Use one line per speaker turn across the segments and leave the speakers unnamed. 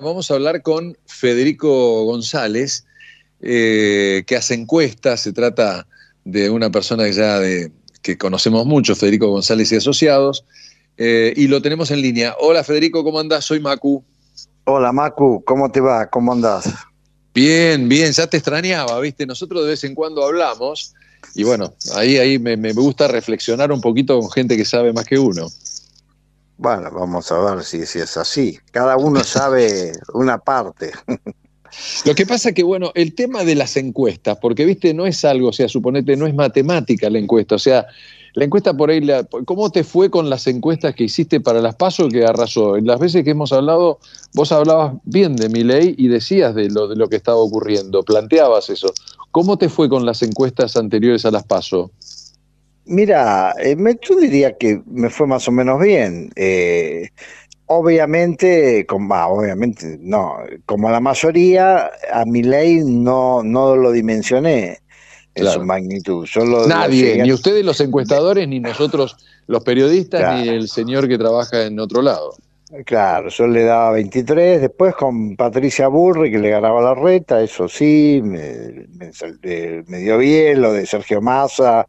Vamos a hablar con Federico González, eh, que hace encuestas, se trata de una persona ya de, que conocemos mucho, Federico González y Asociados, eh, y lo tenemos en línea. Hola Federico, ¿cómo andás? Soy Macu. Hola Macu, ¿cómo te va? ¿Cómo andás? Bien, bien, ya te extrañaba, viste, nosotros de vez en cuando hablamos y bueno, ahí, ahí me gusta reflexionar un poquito con gente que sabe
más que uno. Bueno, vamos a ver si, si es así. Cada uno sabe una parte. Lo que pasa que, bueno, el tema de las encuestas, porque, viste,
no es algo, o sea, suponete, no es matemática la encuesta, o sea, la encuesta por ahí, ¿cómo te fue con las encuestas que hiciste para las PASO que arrasó? En las veces que hemos hablado, vos hablabas bien de mi ley y decías de lo, de lo que estaba ocurriendo, planteabas eso. ¿Cómo te fue con las encuestas anteriores a las PASO?
Mira, eh, me, yo diría que me fue más o menos bien. Eh, obviamente, como, obviamente, no, como la mayoría, a mi ley no, lo dimensioné en su magnitud. Nadie, ni ustedes
los encuestadores, ni nosotros los periodistas, ni el señor que trabaja en otro lado.
Claro, yo le daba 23, después con Patricia Burri, que le ganaba la reta, eso sí, me, dio bien, lo de Sergio Massa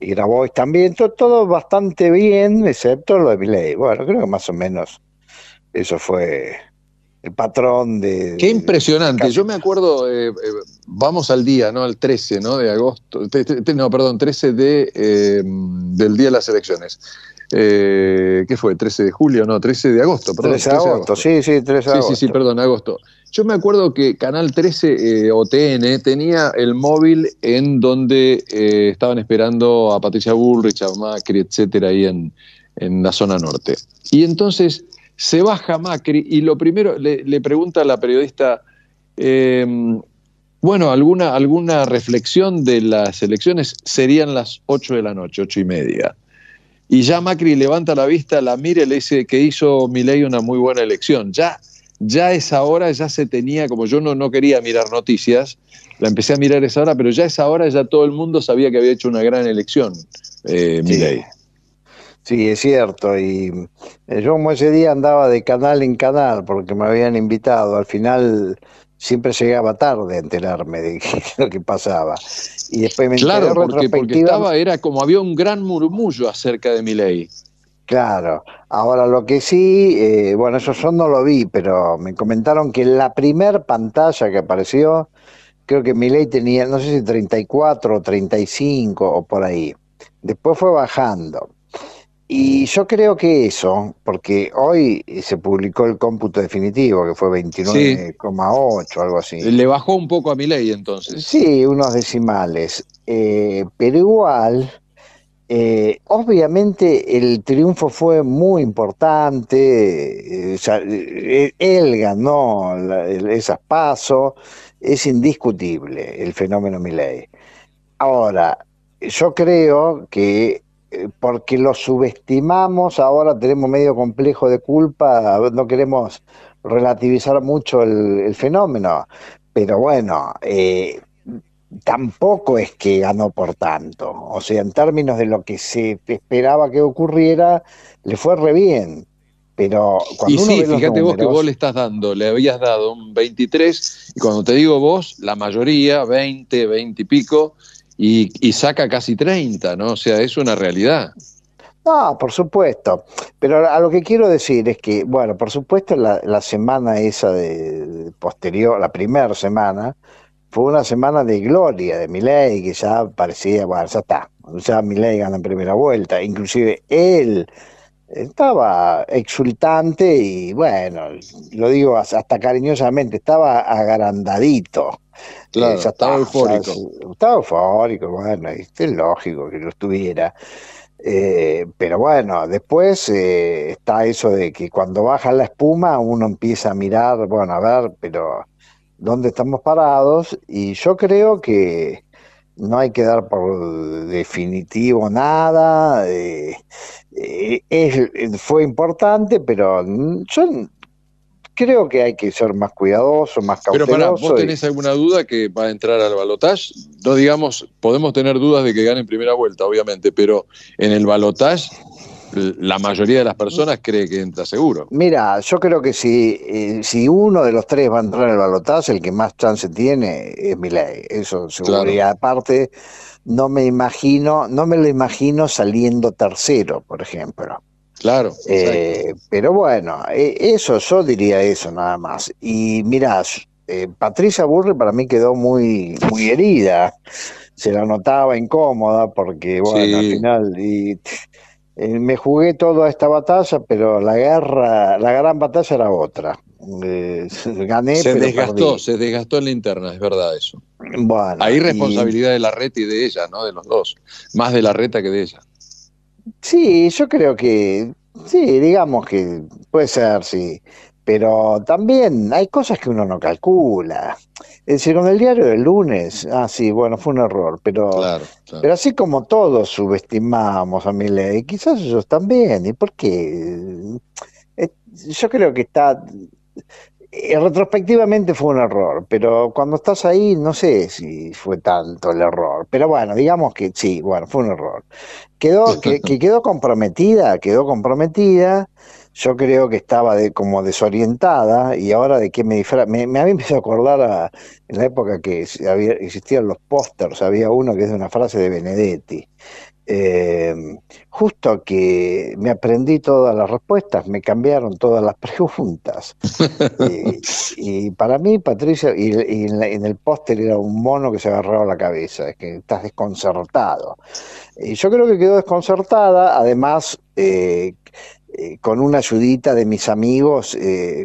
y Grabois también, todo, bastante bien, excepto lo de Miley. Bueno, creo que más o menos eso fue el patrón de... Qué impresionante, yo
me acuerdo, eh, eh, vamos al día, ¿no? Al 13, ¿no? De agosto, no, perdón, 13 de, eh, del día de las elecciones. Eh, ¿qué fue? 13 de julio, no, 13 de agosto, perdón. 13 de agosto,
sí, sí, 13 de agosto. Sí, sí, perdón,
agosto. Yo me acuerdo que Canal 13 eh, OTN eh, tenía el móvil en donde estaban esperando a Patricia Bullrich, a Macri, etcétera, ahí en, en la zona norte. Y entonces se baja Macri y lo primero le, pregunta a la periodista, em, bueno, alguna, alguna reflexión de las elecciones serían las 8 de la noche, ocho y media. Y ya Macri levanta la vista, la mira y le dice que hizo Milei una muy buena elección. Ya, ya esa hora ya se tenía, como yo no, no quería mirar noticias, la empecé a mirar esa hora, pero ya esa hora ya todo el mundo sabía que había hecho una gran elección
eh, Milei. Sí, es cierto. Y eh, yo como ese día andaba de canal en canal porque me habían invitado. Al final siempre llegaba tarde a enterarme de lo que pasaba. Y después me claro, porque, porque estaba,
era como había un gran murmullo acerca de mi ley.
Claro. Ahora lo que sí, eh, bueno, eso yo no lo vi, pero me comentaron que la primer pantalla que apareció, creo que mi ley tenía, no sé si 34 o 35 o por ahí. Después fue bajando y yo creo que eso, porque hoy eh, se publicó el cómputo definitivo, que fue
29,8, algo así. Le bajó un poco a mi entonces.
Sí, unos decimales. Eh, pero igual, eh, obviamente el triunfo fue muy importante, él ganó esas pasos, es indiscutible el fenómeno Miley. Ahora, yo creo que eh, porque lo subestimamos, ahora tenemos medio complejo de culpa, no queremos relativizar mucho el, fenómeno, pero bueno, eh, tampoco es que ganó por tanto, o sea, en términos de lo que se esperaba que ocurriera, le fue re bien. Pero cuando y sí, fíjate vos que vos le
estás dando, le habías dado un 23, y cuando te digo vos, la mayoría, 20, 20 y pico, y, saca casi 30, ¿no? O sea, es una realidad.
No, por supuesto. Pero a lo que quiero decir es que, bueno, por supuesto la, la semana esa de, posterior, la primera semana, fue una semana de gloria de Milei, que ya parecía, bueno, ya está, ya Milei gana en primera vuelta. Inclusive él estaba exultante y, bueno, lo digo hasta cariñosamente, estaba agrandadito. Eh, claro, estaba, ah, eufórico. estaba eufórico, bueno, es lógico que lo estuviera. Eh, pero bueno, después eh, está eso de que cuando baja la espuma uno empieza a mirar, bueno, a ver, pero ¿dónde estamos parados? Y yo creo que no hay que dar por definitivo nada. fue importante, pero yo creo que hay que ser más cuidadoso, más cauteloso. Pero para, ¿vos tenés
alguna duda que va a entrar al balotaje? No digamos, podemos tener dudas de que gane en primera vuelta, obviamente, pero en el balotaje la mayoría de las personas cree que entra seguro.
Mira, yo creo que si, eh, si uno de los tres va a entrar al balotaje, el que más chance tiene es Milei. Eso seguro. aparte, no me imagino, no me lo imagino saliendo tercero, por ejemplo. Claro. Eh, pero bueno, eh, eso, yo diría eso nada más. Y mirá, eh, Patricia Burri para mí quedó muy, muy herida. Se la notaba incómoda porque, bueno, al final. Y, me jugué toda esta batalla, pero la guerra, la gran batalla era otra. gané, se desgastó,
se desgastó en la interna, es verdad eso. Bueno, Hay responsabilidad de la reta y de ella, ¿no? De los dos. Más de la reta que de ella.
Sí, yo creo que, sí, digamos que puede ser, sí. Pero también hay cosas que uno no calcula. Es decir, con el diario del lunes, ah, sí, bueno, fue un error, pero, pero así como todos subestimamos a Miley, quizás ellos también. ¿Y por qué? Eh, yo creo que está eh, retrospectivamente fue un error, pero cuando estás ahí no sé si fue tanto el error, pero bueno, digamos que sí, bueno, fue un error. Quedó, que, quedó comprometida, quedó comprometida, yo creo que estaba como desorientada y ahora de qué me disfraz, me, me, a mí me acordar a, en la época que existían los pósters, había uno que es de una frase de Benedetti, eh, justo que me aprendí todas las respuestas, me cambiaron todas las preguntas. y, para mí, Patricia y, en, el póster era un mono que se agarraba la cabeza, es que estás desconcertado. Y yo creo que quedó desconcertada, además... Eh, eh, con una ayudita de mis amigos,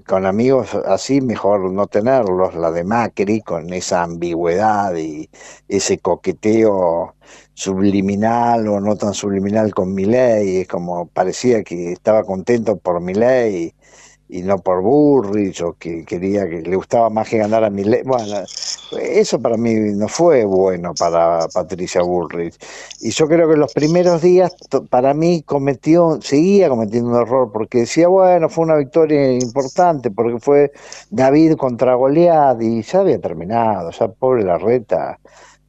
con amigos así mejor no tenerlos, la de Macri, con esa ambigüedad y ese coqueteo subliminal o no tan subliminal con y es como parecía que estaba contento por Milei y, no por Burrich, o que quería que le gustaba más que ganar a Milei. Bueno, eso para mí no fue bueno para Patricia Burris Y yo creo que los primeros días para mí cometió, seguía cometiendo un error porque decía, bueno, fue una victoria importante porque fue David contra Goliad y ya había terminado, ya pobre la reta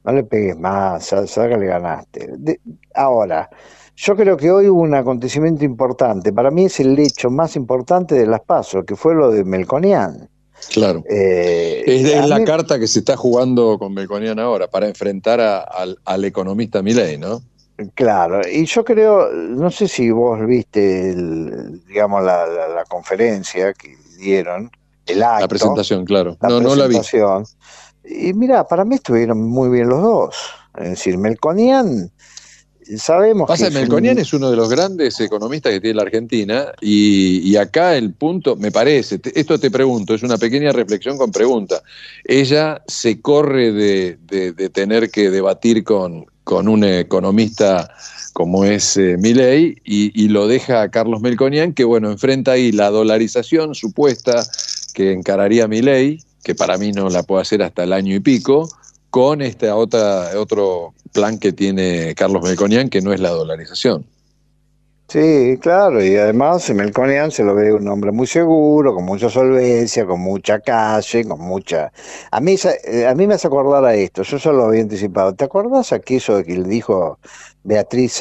no le pegues más, sabes le ganaste. ahora, yo creo que hoy hubo un acontecimiento importante. Para mí es el hecho más importante de las pasos, que fue lo de Melconian.
Claro. Eh, es, la carta que se está jugando con Melconian ahora, para enfrentar al, economista Milei,
¿no? Claro, y yo creo, no sé si vos viste, digamos, la, conferencia que dieron, el acto. La presentación, claro. no, no la vi. Y mira, para mí estuvieron muy bien los dos. Es decir, Melconian, sabemos que. Melconian es, uno de los
grandes economistas que tiene la Argentina, y, acá el punto, me parece, esto te pregunto, es una pequeña reflexión con pregunta. Ella se corre de, tener que debatir con, un economista como es eh, Milei y, y, lo deja a Carlos Melconian, que bueno, enfrenta ahí la dolarización supuesta que encararía Milei que para mí no la puedo hacer hasta el año y pico, con este otro plan que tiene Carlos Melconian, que no es la dolarización.
Sí, claro, y además Melconian se lo ve un hombre muy seguro, con mucha solvencia, con mucha calle, con mucha... A mí, eh, a mí me hace acordar a esto, yo solo lo había anticipado. ¿Te acordás aquello que le dijo Beatriz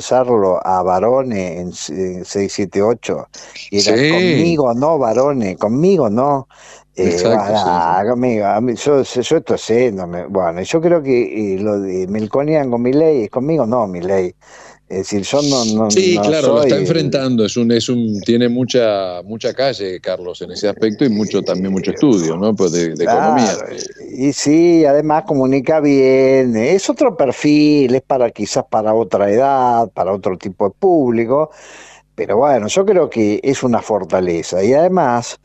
Sarlo a Barone en 678?
Y era conmigo
no, Barone, conmigo no. Exacto, Conmigo, yo, yo esto sé, bueno, yo creo que lo de Melconian con mi ley, conmigo no, mi ley. Es decir, yo no, Sí, claro, lo está enfrentando,
es un, es un, tiene mucha, mucha calle, Carlos, en ese aspecto, y mucho, también mucho estudio, ¿no? Pues de, de economía.
Y sí, además comunica bien, es otro perfil, es para quizás para otra edad, para otro tipo de público, pero bueno, yo creo que es una fortaleza. Y además,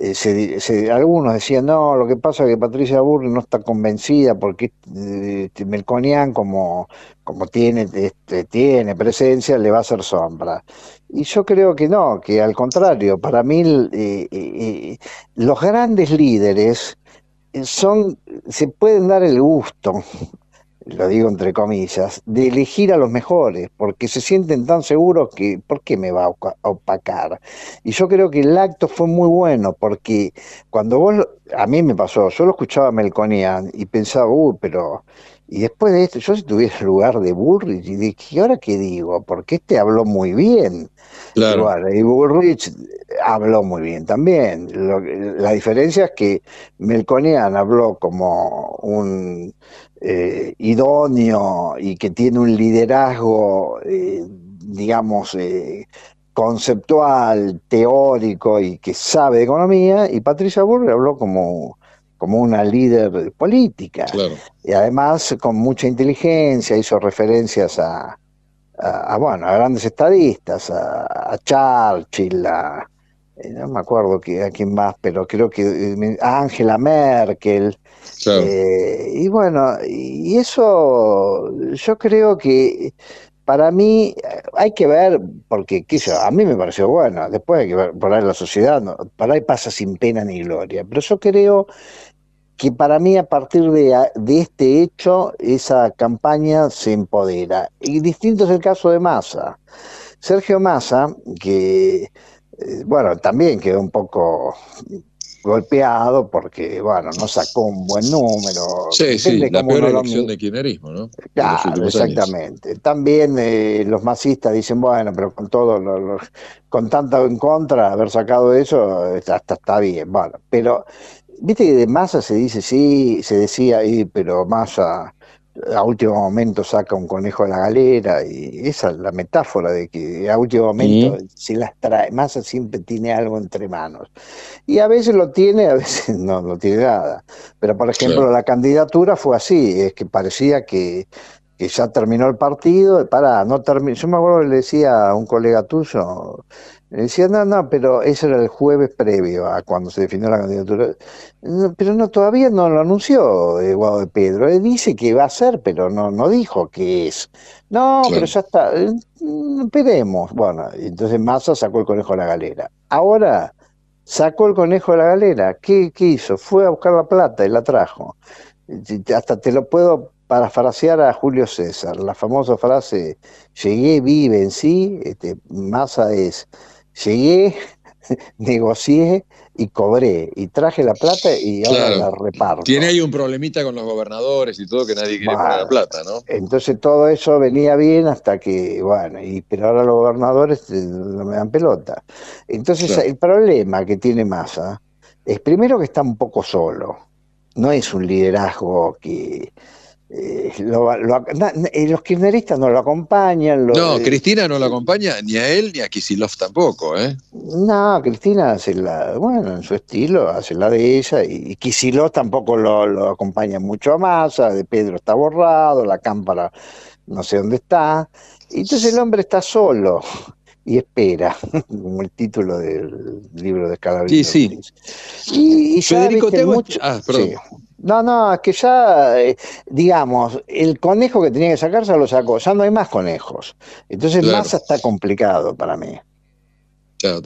eh, algunos decían, no, lo que pasa es que Patricia Burri no está convencida porque eh, este Melconian, como, como tiene, este, tiene presencia, le va a hacer sombra. Y yo creo que no, que al contrario, para mí eh, los grandes líderes son, se pueden dar el gusto lo digo entre comillas, de elegir a los mejores, porque se sienten tan seguros que, ¿por qué me va a opacar? Y yo creo que el acto fue muy bueno, porque cuando vos, a mí me pasó, yo lo escuchaba a Melconian y pensaba, uy, pero... Y después de esto, yo si tuviera lugar de Burrich, y dije, ¿y ahora qué digo? Porque este habló muy bien. Claro. y Burrich habló muy bien también. la diferencia es que Melconian habló como un eh, idóneo y que tiene un liderazgo, eh, digamos, eh, conceptual, teórico y que sabe de economía, y Patricia Burri habló como, como una líder política. Y además con mucha inteligencia, hizo referencias a, bueno, grandes estadistas, a, a Churchill, a, eh, no me acuerdo a quién más, pero creo que eh, a Angela Merkel. Eh, y bueno, y eso yo creo que para mí hay que ver, porque a mí me pareció bueno, después hay que ver por ahí la sociedad, por ahí pasa sin pena ni gloria, pero yo creo que para mí a partir de, de este hecho esa campaña se empodera. Y distinto es el caso de Massa. Sergio Massa, que eh, bueno, también quedó un poco golpeado porque, bueno, no sacó un buen número. Sí, sí, la peor elección de kirchnerismo, ¿no? Claro, exactamente. También eh, los masistas dicen, bueno, pero con todo, lo, con tanto en contra, haber sacado eso, hasta está, bien, bueno, pero... Viste que de masa se dice sí, se decía, ahí, pero masa a último momento saca un conejo de la galera, y esa es la metáfora de que a último momento si las trae, Massa siempre tiene algo entre manos. Y a veces lo tiene, a veces no, no tiene nada. Pero por ejemplo, la candidatura fue así, es que parecía que que ya terminó el partido, eh, para, no terminó, yo me acuerdo que le decía a un colega tuyo, le decía, no, no, pero eso era el jueves previo a cuando se definió la candidatura, pero no, todavía no lo anunció Eduardo eh, de Pedro, él eh, dice que va a ser, pero no, no dijo que es, no, pero ya está, esperemos, bueno, entonces Massa sacó el conejo de la galera, ahora sacó el conejo de la galera, ¿qué, qué hizo? Fue a buscar la plata y la trajo, hasta te lo puedo para parafrasear a Julio César, la famosa frase, llegué, vive vencí, este, masa es, llegué, negocié y cobré y traje la plata y ahora la reparto. Tiene ahí un
problemita con los gobernadores y todo que nadie quiere la plata,
¿no? Entonces todo eso venía bien hasta que, bueno, y, pero ahora los gobernadores eh, no me dan pelota. Entonces el problema que tiene Massa es primero que está un poco solo, no es un liderazgo que eh, eh, los kirchneristas no lo acompañan. no, Cristina
no lo acompaña, ni a él ni a
Kisilov tampoco. ¿eh? No, Cristina hace la, bueno, en su estilo, hace la de ella, y, y Kisilov tampoco lo, acompaña mucho a Massa, de Pedro está borrado, la cámpara no sé dónde está. entonces el hombre está solo y espera, como el título del libro de Calabrino. Sí, sí. Y, Federico ah, no, no, es que ya, eh, digamos, el conejo que tenía que sacar ya lo sacó, ya no hay más conejos. Entonces más está complicado para mí.
Claro,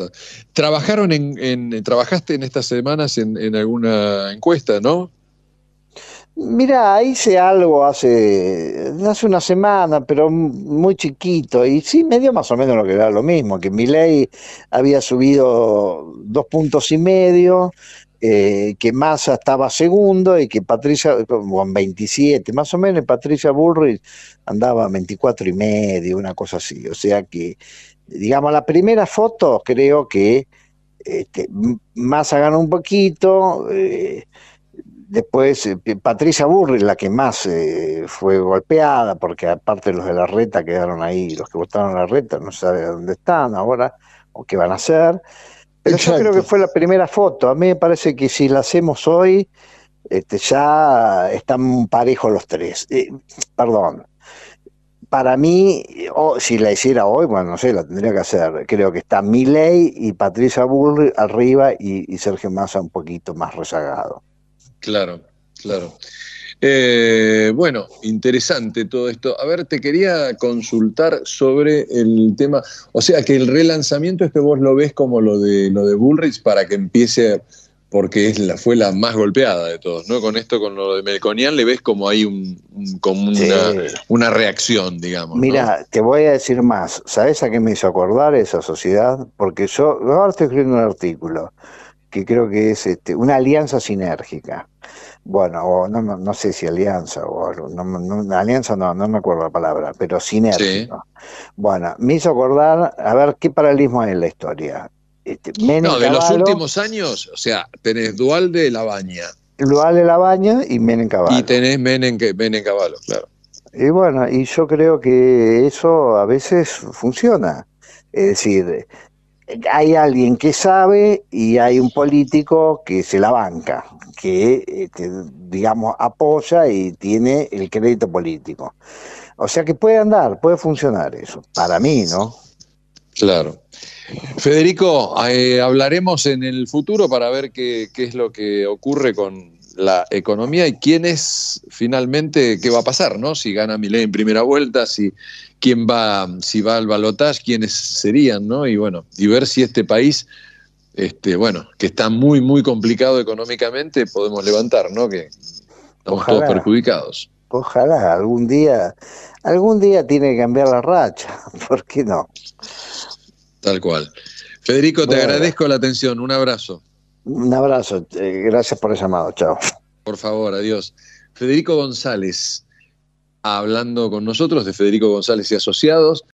Trabajaron en, trabajaste en estas semanas en, alguna encuesta, ¿no?
Mira, hice algo hace, hace una semana, pero muy chiquito, y sí me dio más o menos lo que era lo mismo, que mi ley había subido dos puntos y medio, eh, que Massa estaba segundo y que Patricia, en 27 más o menos, Patricia Bullrich andaba 24 y medio, una cosa así. O sea que, digamos, la primera foto creo que este, Massa ganó un poquito. Eh, después eh, Patricia Burri, la que más fue golpeada, porque aparte los de la reta quedaron ahí, los que votaron la reta no saben dónde están ahora o qué van a hacer. Pero yo creo que fue la primera foto. A mí me parece que si la hacemos hoy, este, ya están parejos los tres. Eh, perdón. Para mí, o si la hiciera hoy, bueno, no sé, la tendría que hacer. Creo que está Miley y Patricia Bull arriba y, y Sergio Massa un poquito más rezagado.
Claro, claro.
Eh,
bueno, interesante todo esto. A ver, te quería consultar sobre el tema, o sea, que el relanzamiento ¿este vos lo ves como lo de lo de Bullrich para que empiece, porque es la, fue la más golpeada de todos, ¿no? Con esto, con lo de Melconian, le ves como hay un, como una, reacción, digamos. Mira,
te voy a decir más. ¿Sabes a qué me hizo acordar esa sociedad? Porque yo, ahora estoy escribiendo un artículo que creo que es este, una alianza sinérgica. Bueno, o no, no sé si alianza, o alianza no, no me acuerdo la palabra, pero sinérgico. Bueno, me hizo acordar, a ver, ¿qué paralelismo hay en la historia? Este, no, de los últimos
años, o sea, tenés Dualde la Baña.
Dualde la Baña y Menem Caballo. Y
tenés Menem, Menem Caballo, claro.
Y bueno, y yo creo que eso a veces funciona. Es decir, hay alguien que sabe y hay un político que se la banca, eh, que, digamos, apoya y tiene el crédito político. O sea que puede andar, puede funcionar eso, para mí, ¿no?
Claro. Federico, eh, hablaremos en el futuro para ver qué es lo que ocurre con, la economía y quién es finalmente qué va a pasar, ¿no? Si gana Milei en primera vuelta, si quién va, si va al balotaje, quiénes serían, ¿no? Y bueno, y ver si este país, este, bueno, que está muy, muy complicado económicamente, podemos levantar, ¿no? Que estamos todos perjudicados.
Ojalá algún día, algún día tiene que cambiar la racha, ¿por qué no?
Tal cual. Federico, te agradezco la atención, un abrazo.
Un abrazo,
eh, gracias por el llamado, chao. Por favor, adiós. Federico González, hablando con nosotros de Federico González y Asociados.